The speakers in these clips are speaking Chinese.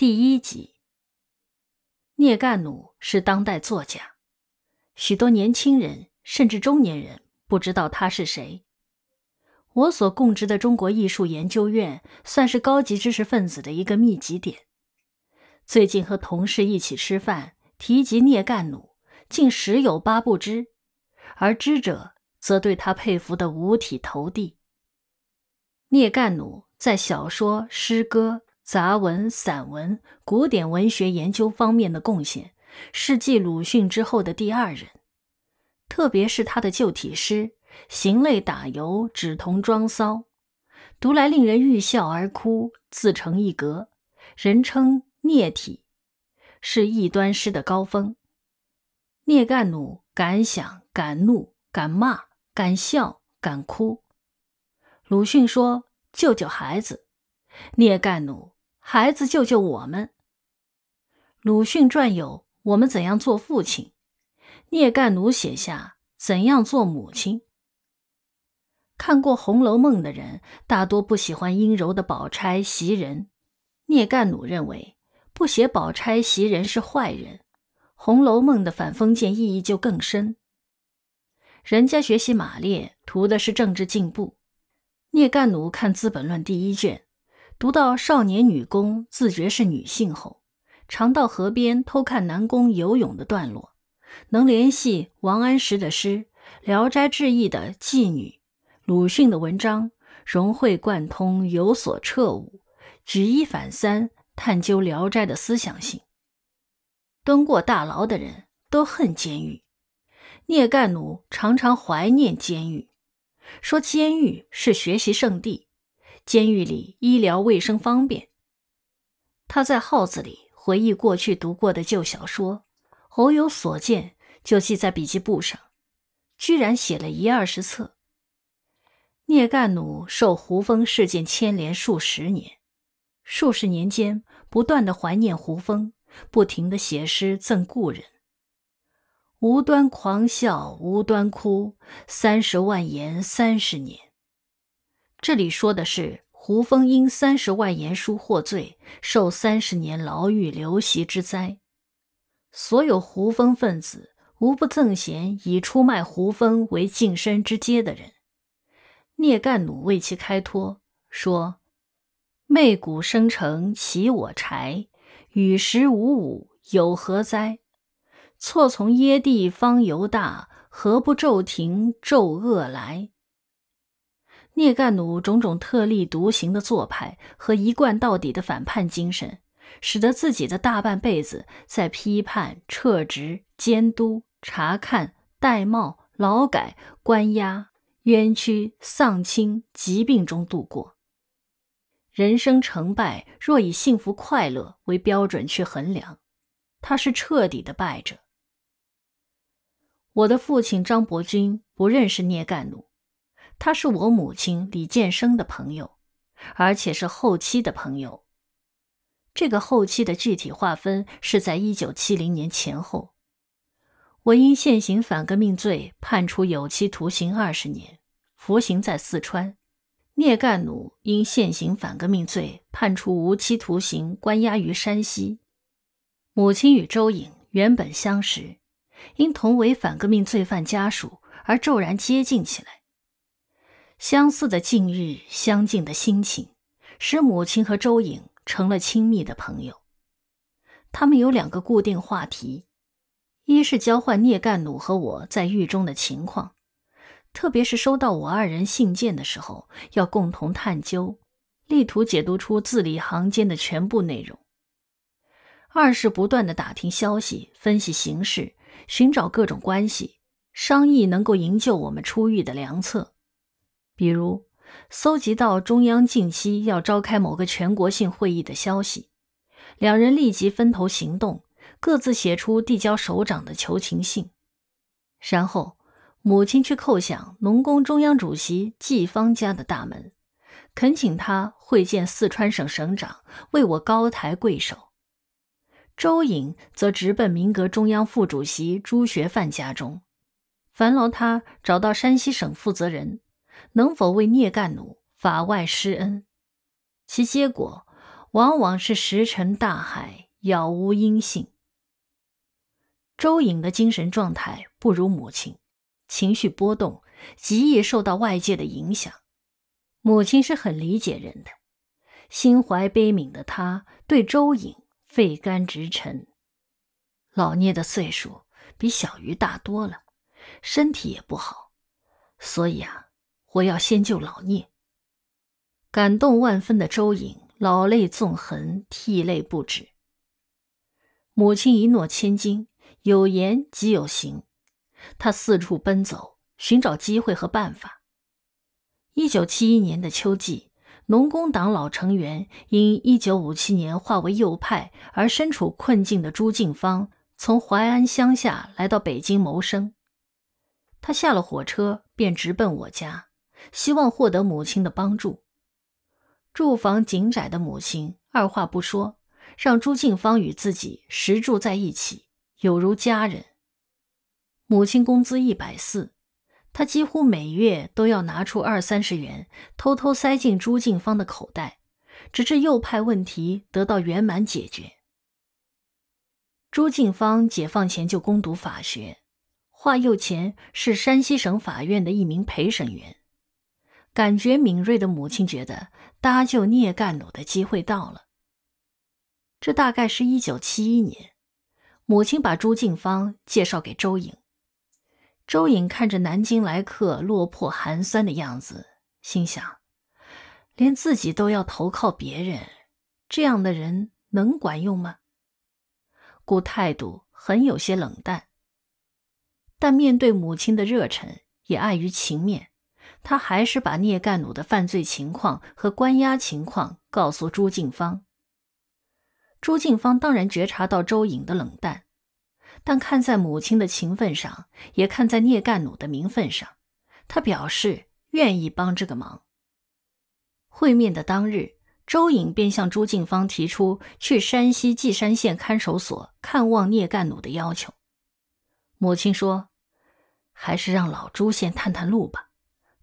第一集，聂干努是当代作家，许多年轻人甚至中年人不知道他是谁。我所供职的中国艺术研究院算是高级知识分子的一个密集点，最近和同事一起吃饭，提及聂干努，竟十有八不知，而知者则对他佩服的五体投地。聂干努在小说、诗歌。杂文、散文、古典文学研究方面的贡献，是继鲁迅之后的第二人。特别是他的旧体诗，行泪打油，纸筒装骚，读来令人欲笑而哭，自成一格，人称“聂体”，是异端诗的高峰。聂干弩敢想、敢怒、敢骂、敢笑、敢哭。鲁迅说：“救救孩子。”聂干弩。孩子，救救我们！鲁迅撰有我们怎样做父亲，聂干奴写下怎样做母亲。看过《红楼梦》的人大多不喜欢阴柔的宝钗、袭人。聂干奴认为不写宝钗、袭人是坏人，《红楼梦》的反封建意义就更深。人家学习马列图的是政治进步，聂干奴看《资本论》第一卷。读到少年女工自觉是女性后，常到河边偷看男工游泳的段落，能联系王安石的诗、《聊斋志异》的妓女、鲁迅的文章，融会贯通，有所彻悟，举一反三，探究《聊斋》的思想性。蹲过大牢的人都恨监狱，聂干弩常常怀念监狱，说监狱是学习圣地。监狱里医疗卫生方便。他在号子里回忆过去读过的旧小说，偶有所见就记在笔记簿上，居然写了一二十册。聂干努受胡风事件牵连数十年，数十年间不断的怀念胡风，不停的写诗赠故人，无端狂笑无端哭，三十万言三十年。这里说的是胡风因三十万言书获罪，受三十年牢狱流徙之灾。所有胡风分子无不憎嫌以出卖胡风为晋身之阶的人。聂干弩为其开脱，说：“媚骨生成其我柴，与时无忤有何哉？错从耶地方犹大，何不骤停骤恶来？”聂干弩种种特立独行的做派和一贯到底的反叛精神，使得自己的大半辈子在批判、撤职、监督、查看、戴帽、劳改、关押、冤屈、丧亲、疾病中度过。人生成败，若以幸福快乐为标准去衡量，他是彻底的败者。我的父亲张伯钧不认识聂干弩。他是我母亲李建生的朋友，而且是后期的朋友。这个后期的具体划分是在一九七零年前后。我因现行反革命罪判处有期徒刑二十年，服刑在四川。聂干弩因现行反革命罪判处无期徒刑，关押于山西。母亲与周颖原本相识，因同为反革命罪犯家属而骤然接近起来。相似的境遇，相近的心情，使母亲和周颖成了亲密的朋友。他们有两个固定话题：一是交换聂干弩和我在狱中的情况，特别是收到我二人信件的时候，要共同探究，力图解读出字里行间的全部内容；二是不断的打听消息，分析形势，寻找各种关系，商议能够营救我们出狱的良策。比如搜集到中央近期要召开某个全国性会议的消息，两人立即分头行动，各自写出递交首长的求情信。然后母亲去叩响农工中央主席季方家的大门，恳请他会见四川省省长，为我高抬贵手。周颖则直奔民革中央副主席朱学范家中，烦劳他找到山西省负责人。能否为聂干奴法外施恩？其结果往往是石沉大海，杳无音信。周颖的精神状态不如母亲，情绪波动极易受到外界的影响。母亲是很理解人的，心怀悲悯的她对周颖肺肝直陈。老聂的岁数比小鱼大多了，身体也不好，所以啊。我要先救老聂。感动万分的周颖，老泪纵横，涕泪不止。母亲一诺千金，有言即有行。他四处奔走，寻找机会和办法。一九七一年的秋季，农工党老成员因一九五七年化为右派而身处困境的朱静芳，从淮安乡下来到北京谋生。他下了火车，便直奔我家。希望获得母亲的帮助。住房紧窄的母亲二话不说，让朱静芳与自己实住在一起，有如家人。母亲工资一百四，她几乎每月都要拿出二三十元，偷偷塞进朱静芳的口袋，直至右派问题得到圆满解决。朱静芳解放前就攻读法学，化右前是山西省法院的一名陪审员。感觉敏锐的母亲觉得搭救聂干弩的机会到了。这大概是一九七一年，母亲把朱静芳介绍给周颖。周颖看着南京来客落魄寒酸的样子，心想：连自己都要投靠别人，这样的人能管用吗？故态度很有些冷淡。但面对母亲的热忱，也碍于情面。他还是把聂干弩的犯罪情况和关押情况告诉朱静芳。朱静芳当然觉察到周颖的冷淡，但看在母亲的情分上，也看在聂干弩的名分上，他表示愿意帮这个忙。会面的当日，周颖便向朱静芳提出去山西稷山县看守所看望聂干弩的要求。母亲说：“还是让老朱先探探路吧。”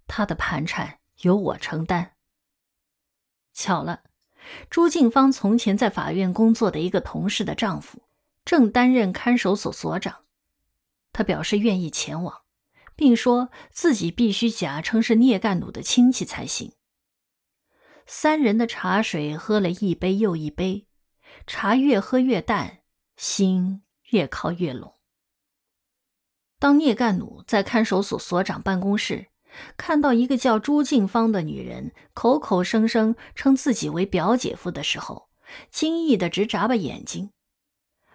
他的盘缠由我承担。巧了，朱静芳从前在法院工作的一个同事的丈夫，正担任看守所所长。他表示愿意前往，并说自己必须假称是聂干鲁的亲戚才行。三人的茶水喝了一杯又一杯，茶越喝越淡，心越靠越拢。当聂干鲁在看守所所长办公室。看到一个叫朱静芳的女人口口声声称自己为表姐夫的时候，惊异的直眨巴眼睛。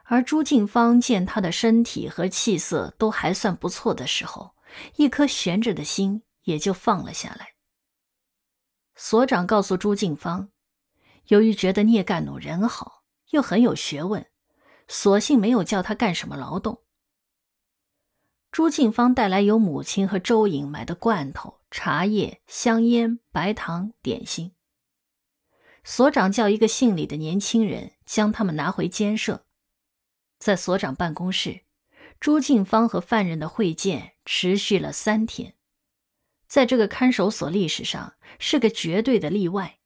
而朱静芳见他的身体和气色都还算不错的时候，一颗悬着的心也就放了下来。所长告诉朱静芳，由于觉得聂干奴人好，又很有学问，索性没有叫他干什么劳动。朱静芳带来由母亲和周颖买的罐头、茶叶、香烟、白糖、点心。所长叫一个姓李的年轻人将他们拿回监舍。在所长办公室，朱静芳和犯人的会见持续了三天，在这个看守所历史上是个绝对的例外。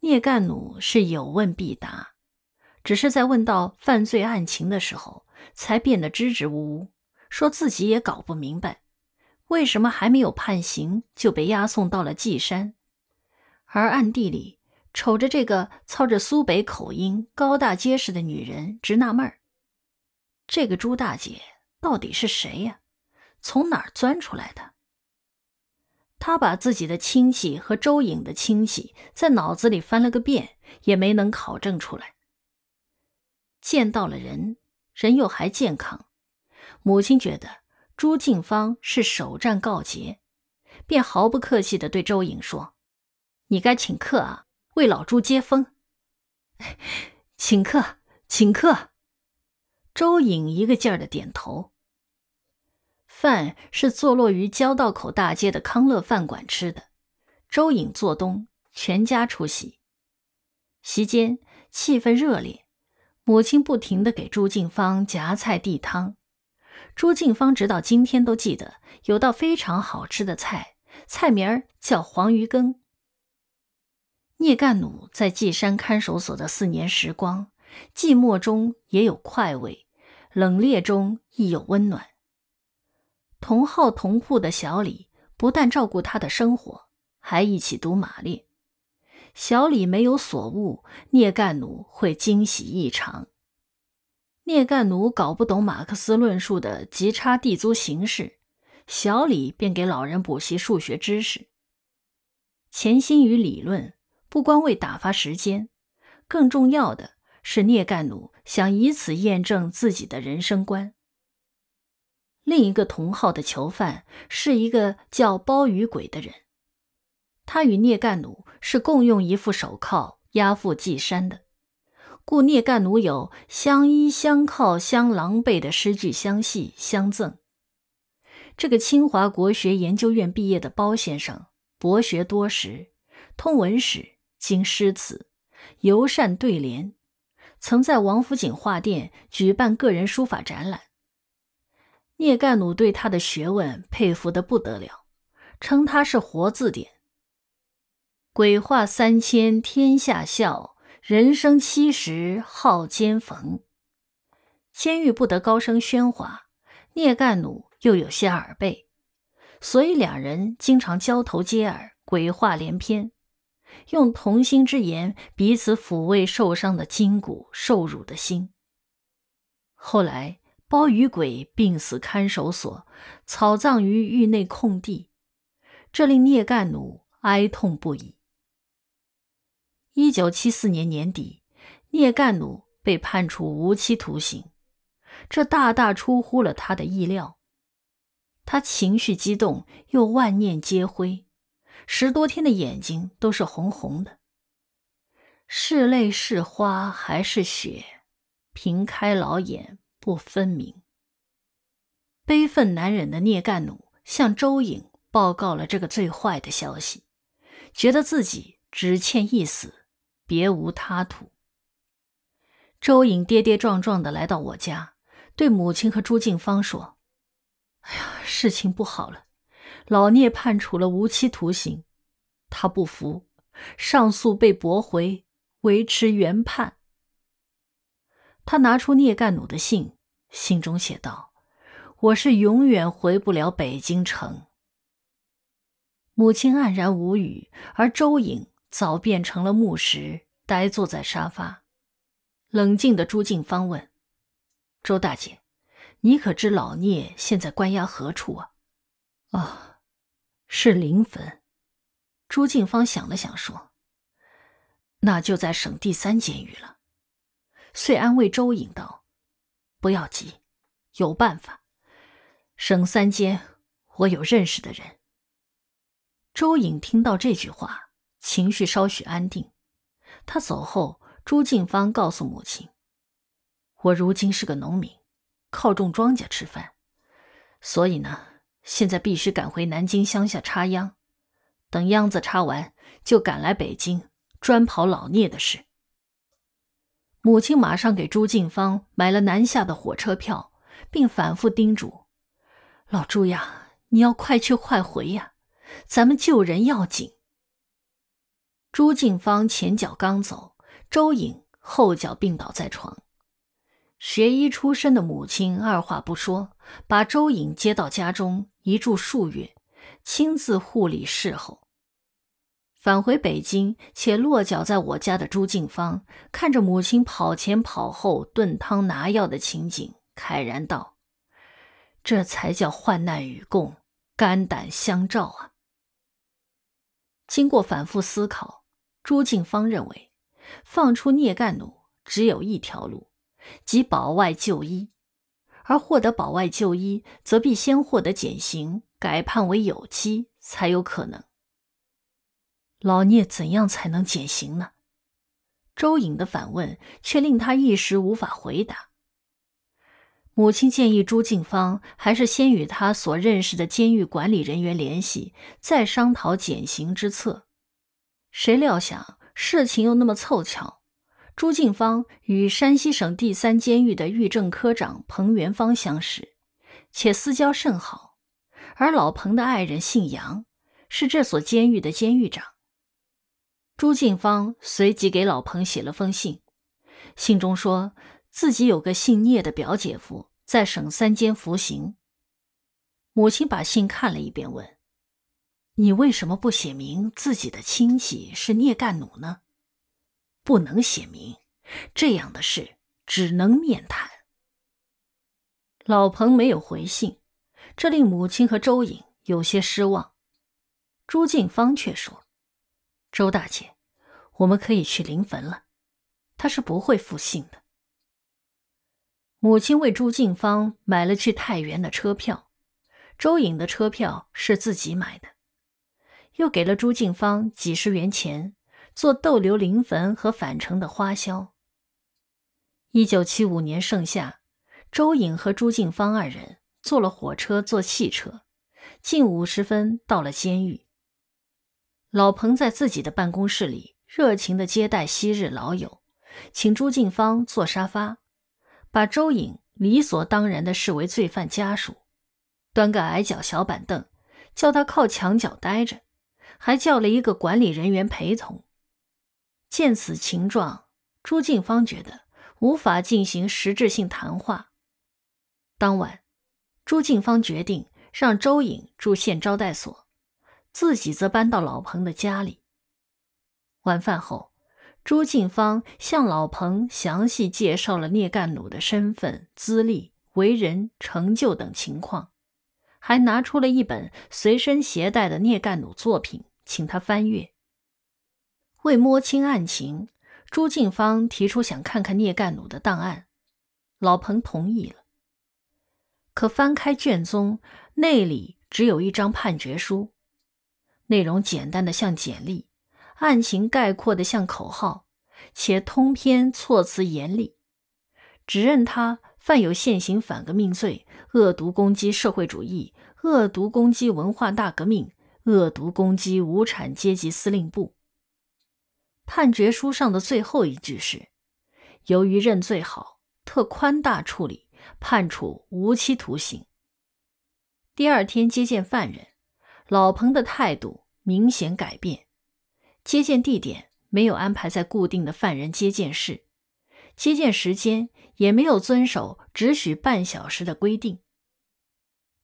聂干努是有问必答，只是在问到犯罪案情的时候，才变得支支吾吾。说自己也搞不明白，为什么还没有判刑就被押送到了稷山，而暗地里瞅着这个操着苏北口音、高大结实的女人，直纳闷儿：这个朱大姐到底是谁呀？从哪儿钻出来的？他把自己的亲戚和周颖的亲戚在脑子里翻了个遍，也没能考证出来。见到了人，人又还健康。母亲觉得朱静芳是首战告捷，便毫不客气地对周颖说：“你该请客啊，为老朱接风。” 请客，请客。周颖一个劲儿的点头。饭是坐落于交道口大街的康乐饭馆吃的，周颖做东，全家出席。席间气氛热烈，母亲不停地给朱静芳夹菜递汤。朱静芳直到今天都记得有道非常好吃的菜，菜名叫黄鱼羹。聂干努在稷山看守所的四年时光，寂寞中也有快慰，冷冽中亦有温暖。同号同户的小李不但照顾他的生活，还一起读马列。小李没有所悟，聂干努会惊喜异常。聂干奴搞不懂马克思论述的极差地租形式，小李便给老人补习数学知识。潜心于理论，不光为打发时间，更重要的是聂干奴想以此验证自己的人生观。另一个同号的囚犯是一个叫包雨鬼的人，他与聂干奴是共用一副手铐押赴济山的。故聂干奴有“相依相靠相狼狈”的诗句相系相赠。这个清华国学研究院毕业的包先生，博学多识，通文史，经诗词，尤善对联，曾在王府井画店举办个人书法展览。聂干弩对他的学问佩服得不得了，称他是活字典。鬼话三千，天下笑。人生七十好艰逢，监狱不得高声喧哗。聂干弩又有些耳背，所以两人经常交头接耳，鬼话连篇，用同心之言彼此抚慰受伤的筋骨、受辱的心。后来，包雨鬼病死看守所，草葬于狱内空地，这令聂干弩哀痛不已。一九七四年年底，聂干弩被判处无期徒刑，这大大出乎了他的意料。他情绪激动，又万念皆灰，十多天的眼睛都是红红的。是泪，是花，还是血？平开老眼不分明。悲愤难忍的聂干弩向周颖报告了这个最坏的消息，觉得自己只欠一死。别无他途。周颖跌跌撞撞的来到我家，对母亲和朱静芳说：“哎呀，事情不好了，老聂判处了无期徒刑，他不服，上诉被驳回，维持原判。”他拿出聂干弩的信，信中写道：“我是永远回不了北京城。”母亲黯然无语，而周颖。早变成了木石，呆坐在沙发。冷静的朱静芳问：“周大姐，你可知老聂现在关押何处啊？”“啊，是临汾。”朱静芳想了想说：“那就在省第三监狱了。”遂安慰周颖道：“不要急，有办法。省三监我有认识的人。”周颖听到这句话。情绪稍许安定。他走后，朱静芳告诉母亲：“我如今是个农民，靠种庄稼吃饭，所以呢，现在必须赶回南京乡下插秧，等秧子插完，就赶来北京，专跑老聂的事。”母亲马上给朱静芳买了南下的火车票，并反复叮嘱：“老朱呀，你要快去快回呀，咱们救人要紧。”朱静芳前脚刚走，周颖后脚病倒在床。学医出身的母亲二话不说，把周颖接到家中，一住数月，亲自护理侍候。返回北京且落脚在我家的朱静芳，看着母亲跑前跑后、炖汤拿药的情景，慨然道：“这才叫患难与共、肝胆相照啊！”经过反复思考。朱静芳认为，放出聂干弩只有一条路，即保外就医。而获得保外就医，则必先获得减刑，改判为有期才有可能。老聂怎样才能减刑呢？周颖的反问却令他一时无法回答。母亲建议朱静芳还是先与他所认识的监狱管理人员联系，再商讨减刑之策。谁料想事情又那么凑巧，朱静芳与山西省第三监狱的狱政科长彭元芳相识，且私交甚好。而老彭的爱人姓杨，是这所监狱的监狱长。朱静芳随即给老彭写了封信，信中说自己有个姓聂的表姐夫在省三监服刑。母亲把信看了一遍，问。你为什么不写明自己的亲戚是聂干弩呢？不能写明，这样的事只能面谈。老彭没有回信，这令母亲和周颖有些失望。朱静芳却说：“周大姐，我们可以去临汾了，他是不会复信的。”母亲为朱静芳买了去太原的车票，周颖的车票是自己买的。又给了朱静芳几十元钱，做逗留灵坟和返程的花销。一九七五年盛夏，周颖和朱静芳二人坐了火车，坐汽车，近五十分到了监狱。老彭在自己的办公室里热情地接待昔日老友，请朱静芳坐沙发，把周颖理所当然地视为罪犯家属，端个矮脚小板凳，叫他靠墙角待着。还叫了一个管理人员陪同。见此情状，朱静芳觉得无法进行实质性谈话。当晚，朱静芳决定让周颖住县招待所，自己则搬到老彭的家里。晚饭后，朱静芳向老彭详细介绍了聂干鲁的身份、资历、为人、成就等情况，还拿出了一本随身携带的聂干鲁作品。请他翻阅。为摸清案情，朱静芳提出想看看聂干鲁的档案，老彭同意了。可翻开卷宗，内里只有一张判决书，内容简单的像简历，案情概括的像口号，且通篇措辞严厉，指认他犯有现行反革命罪，恶毒攻击社会主义，恶毒攻击文化大革命。恶毒攻击无产阶级司令部。判决书上的最后一句是：“由于认罪好，特宽大处理，判处无期徒刑。”第二天接见犯人，老彭的态度明显改变。接见地点没有安排在固定的犯人接见室，接见时间也没有遵守只许半小时的规定。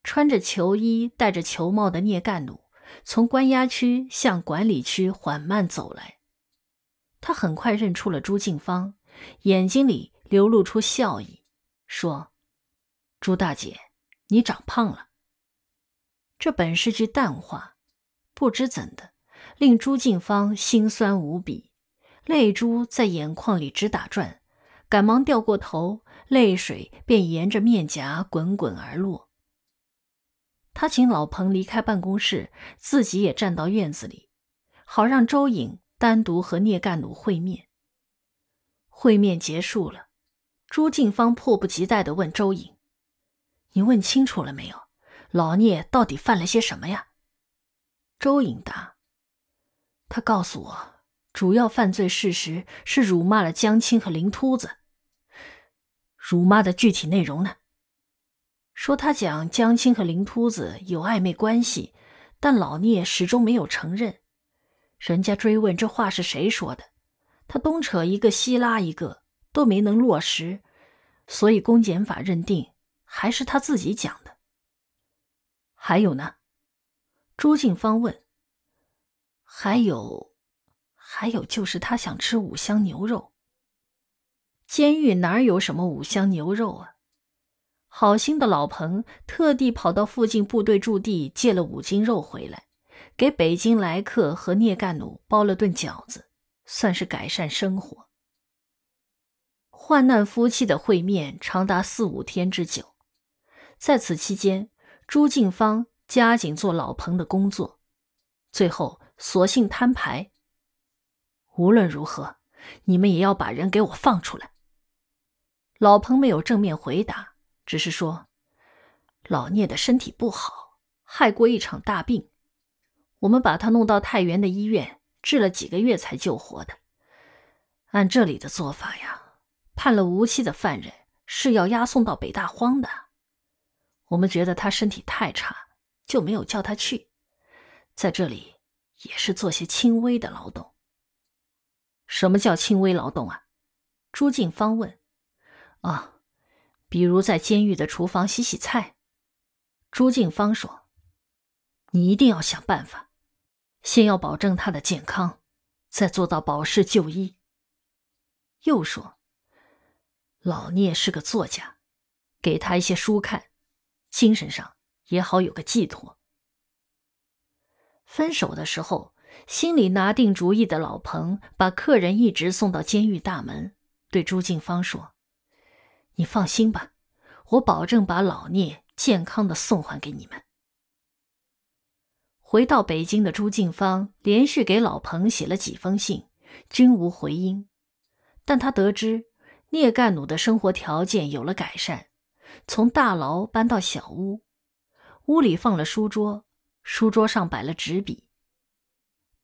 穿着球衣、戴着球帽的聂干努从关押区向管理区缓慢走来，他很快认出了朱静芳，眼睛里流露出笑意，说：“朱大姐，你长胖了。”这本是句淡话，不知怎的，令朱静芳心酸无比，泪珠在眼眶里直打转，赶忙掉过头，泪水便沿着面颊滚滚而落。他请老彭离开办公室，自己也站到院子里，好让周颖单独和聂干鲁会面。会面结束了，朱静芳迫不及待地问周颖：“你问清楚了没有？老聂到底犯了些什么呀？”周颖答：“他告诉我，主要犯罪事实是辱骂了江青和林秃子。辱骂的具体内容呢？”说他讲江青和林秃子有暧昧关系，但老聂始终没有承认。人家追问这话是谁说的，他东扯一个西拉一个都没能落实，所以公检法认定还是他自己讲的。还有呢？朱静芳问。还有，还有就是他想吃五香牛肉。监狱哪儿有什么五香牛肉啊？好心的老彭特地跑到附近部队驻地借了五斤肉回来，给北京来客和聂干弩包了顿饺子，算是改善生活。患难夫妻的会面长达四五天之久，在此期间，朱静芳加紧做老彭的工作，最后索性摊牌：无论如何，你们也要把人给我放出来。老彭没有正面回答。只是说，老聂的身体不好，害过一场大病。我们把他弄到太原的医院，治了几个月才救活的。按这里的做法呀，判了无期的犯人是要押送到北大荒的。我们觉得他身体太差，就没有叫他去。在这里也是做些轻微的劳动。什么叫轻微劳动啊？朱静芳问。啊。比如在监狱的厨房洗洗菜，朱静芳说：“你一定要想办法，先要保证他的健康，再做到保释就医。”又说：“老聂是个作家，给他一些书看，精神上也好有个寄托。”分手的时候，心里拿定主意的老彭把客人一直送到监狱大门，对朱静芳说。你放心吧，我保证把老聂健康的送还给你们。回到北京的朱静芳连续给老彭写了几封信，均无回音。但他得知聂干努的生活条件有了改善，从大牢搬到小屋，屋里放了书桌，书桌上摆了纸笔，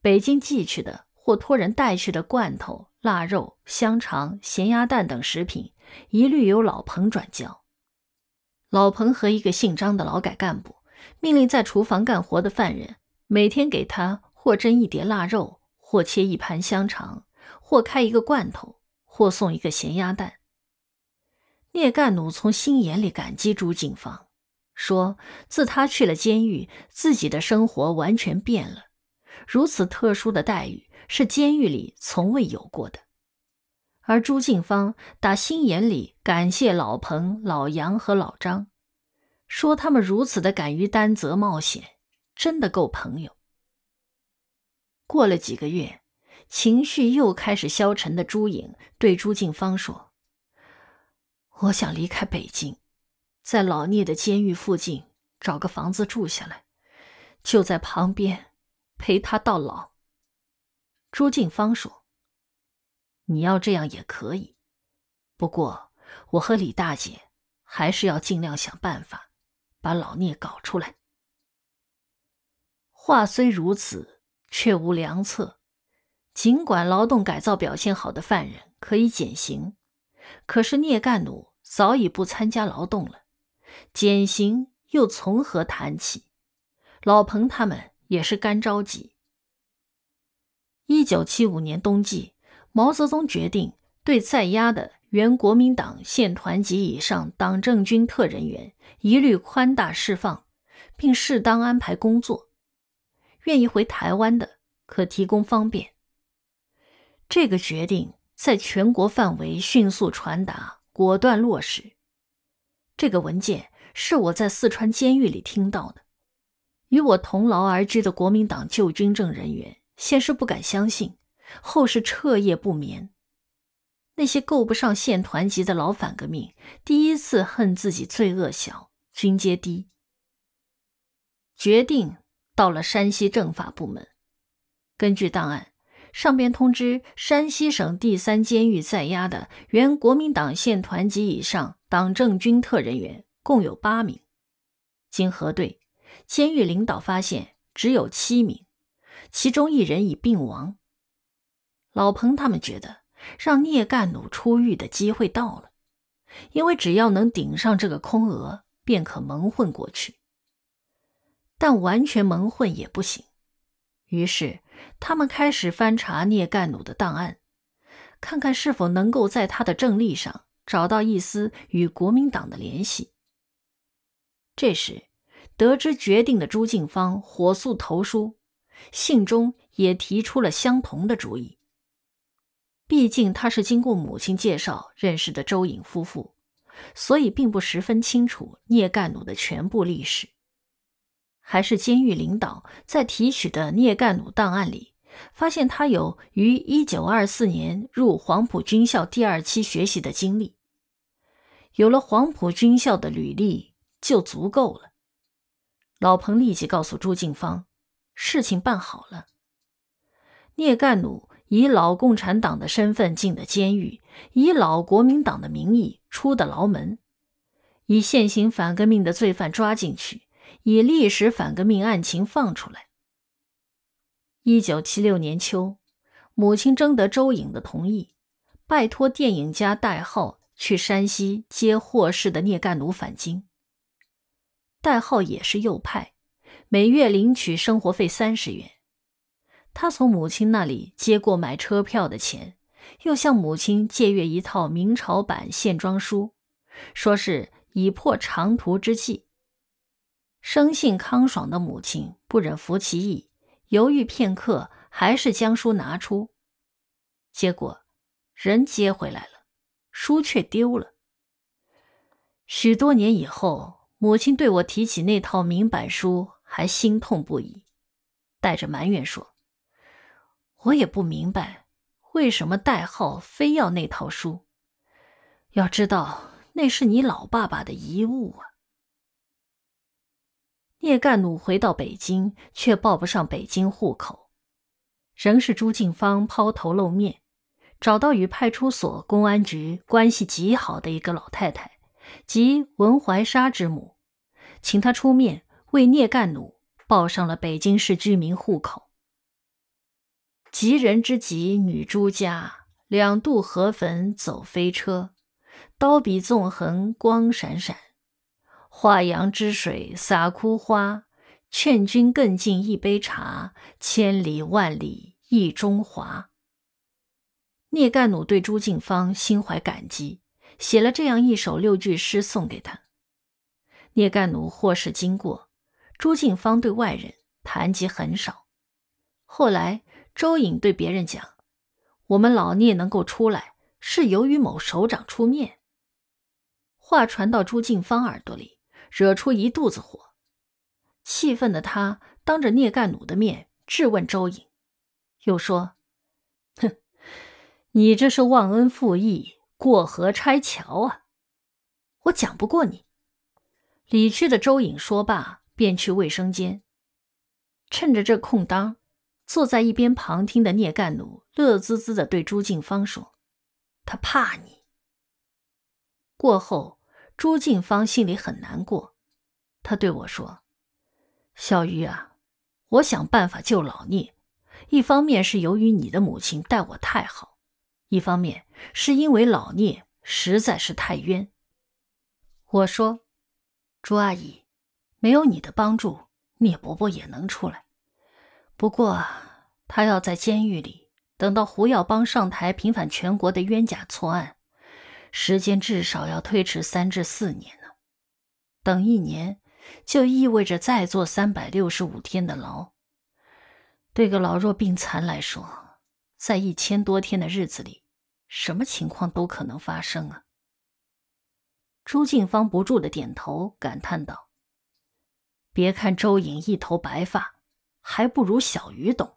北京寄去的或托人带去的罐头。腊肉、香肠、咸鸭蛋等食品，一律由老彭转交。老彭和一个姓张的劳改干部命令在厨房干活的犯人，每天给他或蒸一碟腊肉，或切一盘香肠，或开一个罐头，或送一个咸鸭蛋。聂干奴从心眼里感激朱警芳，说：“自他去了监狱，自己的生活完全变了，如此特殊的待遇。”是监狱里从未有过的，而朱静芳打心眼里感谢老彭、老杨和老张，说他们如此的敢于担责冒险，真的够朋友。过了几个月，情绪又开始消沉的朱颖对朱静芳说：“我想离开北京，在老聂的监狱附近找个房子住下来，就在旁边陪他到老。”朱静芳说：“你要这样也可以，不过我和李大姐还是要尽量想办法，把老聂搞出来。”话虽如此，却无良策。尽管劳动改造表现好的犯人可以减刑，可是聂干弩早已不参加劳动了，减刑又从何谈起？老彭他们也是干着急。一九七五年冬季，毛泽东决定对在押的原国民党县团级以上党政军特人员一律宽大释放，并适当安排工作。愿意回台湾的，可提供方便。这个决定在全国范围迅速传达，果断落实。这个文件是我在四川监狱里听到的，与我同牢而居的国民党旧军政人员。先是不敢相信，后是彻夜不眠。那些够不上县团级的老反革命，第一次恨自己罪恶小、军阶低，决定到了山西政法部门。根据档案，上边通知山西省第三监狱在押的原国民党县团级以上党政军特人员共有八名，经核对，监狱领导发现只有七名。其中一人已病亡，老彭他们觉得让聂干弩出狱的机会到了，因为只要能顶上这个空额，便可蒙混过去。但完全蒙混也不行，于是他们开始翻查聂干弩的档案，看看是否能够在他的政历上找到一丝与国民党的联系。这时，得知决定的朱静芳火速投书。信中也提出了相同的主意。毕竟他是经过母亲介绍认识的周颖夫妇，所以并不十分清楚聂干努的全部历史。还是监狱领导在提取的聂干努档案里发现他有于一九二四年入黄埔军校第二期学习的经历。有了黄埔军校的履历就足够了。老彭立即告诉朱静芳。事情办好了，聂干弩以老共产党的身份进的监狱，以老国民党的名义出的牢门，以现行反革命的罪犯抓进去，以历史反革命案情放出来。一九七六年秋，母亲征得周颖的同意，拜托电影家代号去山西接获释的聂干奴返京。代号也是右派。每月领取生活费三十元，他从母亲那里接过买车票的钱，又向母亲借阅一套明朝版线装书，说是以破长途之计。生性康爽的母亲不忍服其意，犹豫片刻，还是将书拿出。结果人接回来了，书却丢了。许多年以后，母亲对我提起那套明版书。还心痛不已，带着埋怨说：“我也不明白，为什么代号非要那套书？要知道那是你老爸爸的遗物啊。”聂干弩回到北京，却报不上北京户口，仍是朱静芳抛头露面，找到与派出所、公安局关系极好的一个老太太，即文怀沙之母，请她出面。为聂干弩报上了北京市居民户口。吉人之吉，女朱家两渡河坟走飞车，刀笔纵横光闪闪，画羊之水洒枯花，劝君更尽一杯茶，千里万里忆中华。聂干弩对朱静芳心怀感激，写了这样一首六句诗送给他。聂干弩获释经过。朱静芳对外人谈及很少。后来周颖对别人讲：“我们老聂能够出来，是由于某首长出面。”话传到朱静芳耳朵里，惹出一肚子火。气愤的他当着聂干弩的面质问周颖，又说：“哼，你这是忘恩负义、过河拆桥啊！我讲不过你。”离去的周颖说罢。便去卫生间，趁着这空当，坐在一边旁听的聂干奴乐滋滋地对朱静芳说：“他怕你。”过后，朱静芳心里很难过，她对我说：“小鱼啊，我想办法救老聂，一方面是由于你的母亲待我太好，一方面是因为老聂实在是太冤。”我说：“朱阿姨。”没有你的帮助，聂伯伯也能出来。不过，他要在监狱里等到胡耀邦上台平反全国的冤假错案，时间至少要推迟三至四年呢。等一年，就意味着再坐三百六十五天的牢。对个老弱病残来说，在一千多天的日子里，什么情况都可能发生啊！朱静芳不住的点头，感叹道。别看周颖一头白发，还不如小鱼懂。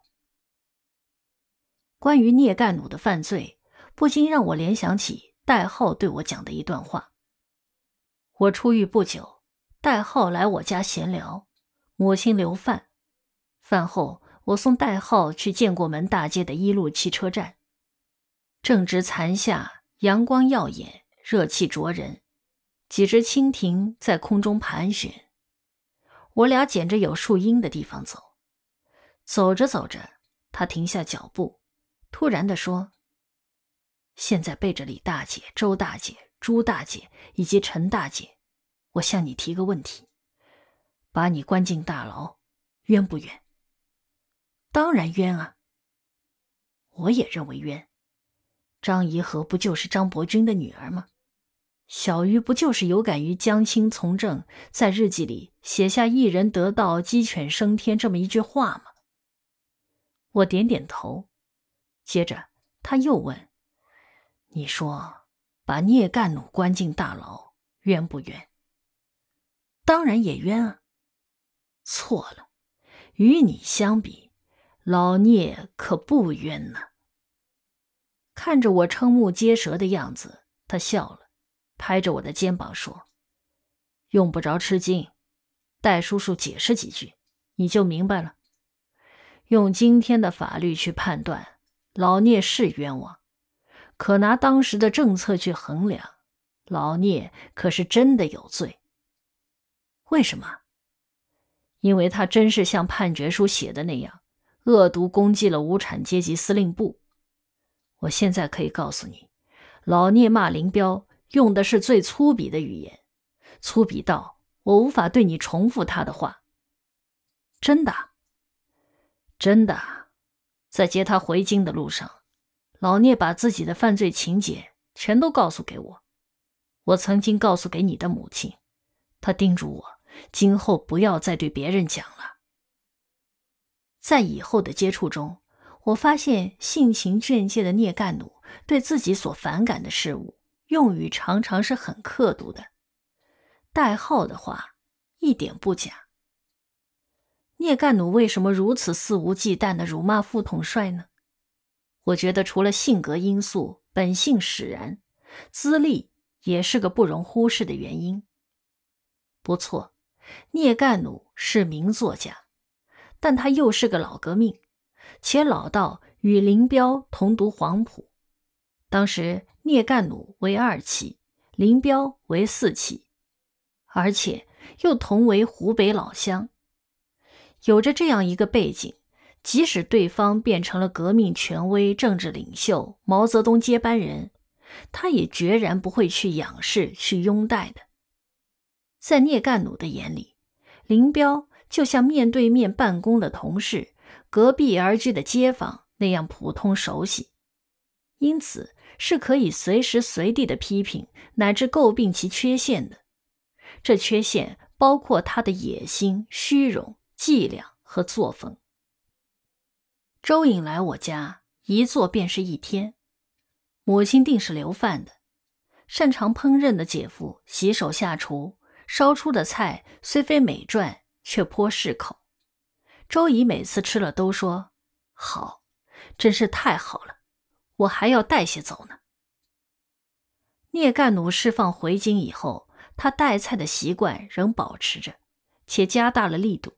关于聂干努的犯罪，不禁让我联想起代号对我讲的一段话。我出狱不久，代号来我家闲聊，母亲留饭。饭后，我送代号去建国门大街的一路汽车站。正值残夏，阳光耀眼，热气灼人，几只蜻蜓在空中盘旋。我俩捡着有树荫的地方走，走着走着，他停下脚步，突然的说：“现在背着李大姐、周大姐、朱大姐以及陈大姐，我向你提个问题，把你关进大牢，冤不冤？”“当然冤啊！”“我也认为冤。”“张怡和不就是张伯钧的女儿吗？”“小鱼不就是有感于江青从政，在日记里。”写下“一人得道，鸡犬升天”这么一句话吗？我点点头。接着他又问：“你说，把聂干弩关进大牢，冤不冤？”“当然也冤啊！”“错了，与你相比，老聂可不冤呢。”看着我瞠目结舌的样子，他笑了，拍着我的肩膀说：“用不着吃惊。”戴叔叔解释几句，你就明白了。用今天的法律去判断，老聂是冤枉；可拿当时的政策去衡量，老聂可是真的有罪。为什么？因为他真是像判决书写的那样，恶毒攻击了无产阶级司令部。我现在可以告诉你，老聂骂林彪用的是最粗鄙的语言，粗鄙到……我无法对你重复他的话，真的，真的，在接他回京的路上，老聂把自己的犯罪情节全都告诉给我。我曾经告诉给你的母亲，他叮嘱我今后不要再对别人讲了。在以后的接触中，我发现性情狷介的聂干弩对自己所反感的事物，用语常常是很刻毒的。代号的话一点不假。聂干奴为什么如此肆无忌惮的辱骂副统帅呢？我觉得除了性格因素、本性使然，资历也是个不容忽视的原因。不错，聂干奴是名作家，但他又是个老革命，且老到与林彪同读黄埔。当时聂干奴为二期，林彪为四期，而且又同为湖北老乡，有着这样一个背景，即使对方变成了革命权威、政治领袖、毛泽东接班人，他也决然不会去仰视、去拥戴的。在聂干弩的眼里，林彪就像面对面办公的同事、隔壁而居的街坊那样普通熟悉，因此是可以随时随地的批评乃至诟病其缺陷的。这缺陷包括他的野心、虚荣、伎俩和作风。周颖来我家一坐便是一天，母亲定是留饭的。擅长烹饪的姐夫洗手下厨，烧出的菜虽非美馔，却颇适口。周姨每次吃了都说好，真是太好了，我还要带些走呢。聂干奴释放回京以后。他带菜的习惯仍保持着，且加大了力度。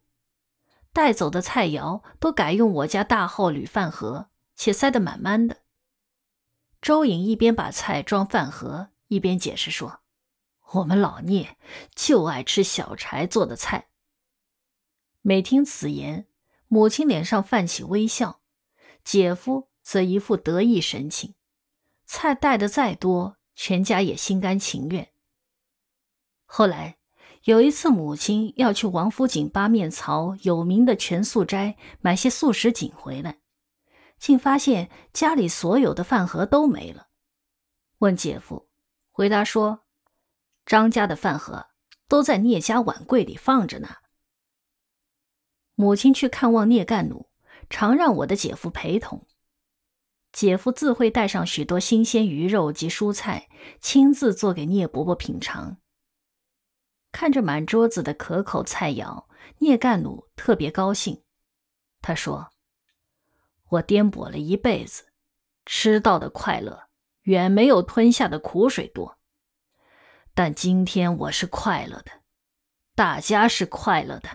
带走的菜肴都改用我家大号铝饭盒，且塞得满满的。周颖一边把菜装饭盒，一边解释说：“我们老聂就爱吃小柴做的菜。”每听此言，母亲脸上泛起微笑，姐夫则一副得意神情。菜带的再多，全家也心甘情愿。后来有一次，母亲要去王府井八面槽有名的全素斋买些素食锦回来，竟发现家里所有的饭盒都没了。问姐夫，回答说：“张家的饭盒都在聂家碗柜里放着呢。”母亲去看望聂干奴，常让我的姐夫陪同，姐夫自会带上许多新鲜鱼肉及蔬菜，亲自做给聂伯伯品尝。看着满桌子的可口菜肴，聂干鲁特别高兴。他说：“我颠簸了一辈子，吃到的快乐远没有吞下的苦水多。但今天我是快乐的，大家是快乐的。”